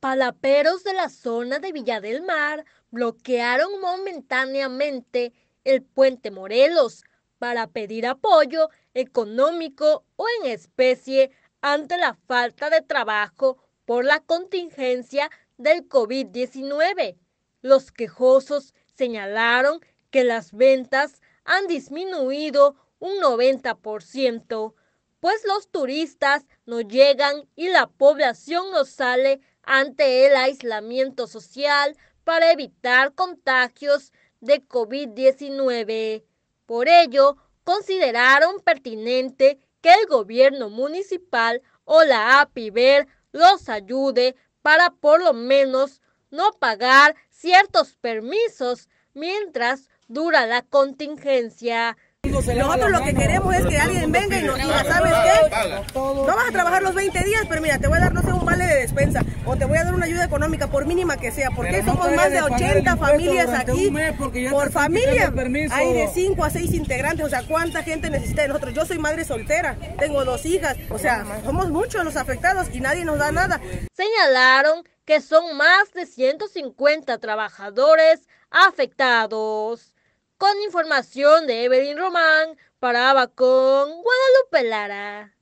Palaperos de la zona de Villa del Mar bloquearon momentáneamente el puente Morelos para pedir apoyo económico o en especie ante la falta de trabajo por la contingencia del COVID-19. Los quejosos señalaron que las ventas han disminuido un 90%, pues los turistas no llegan y la población no sale ante el aislamiento social para evitar contagios de COVID-19. Por ello, consideraron pertinente que el gobierno municipal o la APIVER los ayude para por lo menos no pagar ciertos permisos mientras dura la contingencia. Nosotros lo que queremos es que alguien venga y nos diga, ¿sabes qué? No vas a trabajar los 20 días, pero mira, te voy a dar los o te voy a dar una ayuda económica por mínima que sea, porque somos más de 80 familias aquí por familia. Hay de 5 a 6 integrantes, o sea, ¿cuánta gente necesita de nosotros? Yo soy madre soltera, tengo dos hijas, o sea, somos muchos los afectados y nadie nos da nada. Señalaron que son más de 150 trabajadores afectados. Con información de Evelyn Román, para Abacón, Guadalupe Lara.